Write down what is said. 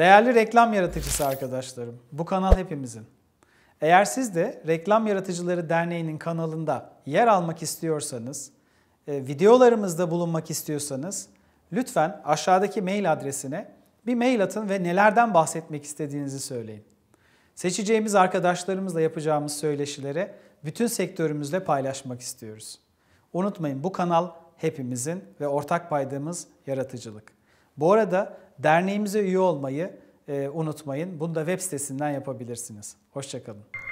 Değerli reklam yaratıcısı arkadaşlarım, bu kanal hepimizin. Eğer siz de Reklam Yaratıcıları Derneği'nin kanalında yer almak istiyorsanız, e, videolarımızda bulunmak istiyorsanız lütfen aşağıdaki mail adresine bir mail atın ve nelerden bahsetmek istediğinizi söyleyin. Seçeceğimiz arkadaşlarımızla yapacağımız söyleşilere bütün sektörümüzle paylaşmak istiyoruz. Unutmayın bu kanal hepimizin ve ortak paydamız yaratıcılık. Bu arada derneğimize üye olmayı e, unutmayın. Bunu da web sitesinden yapabilirsiniz. Hoşçakalın.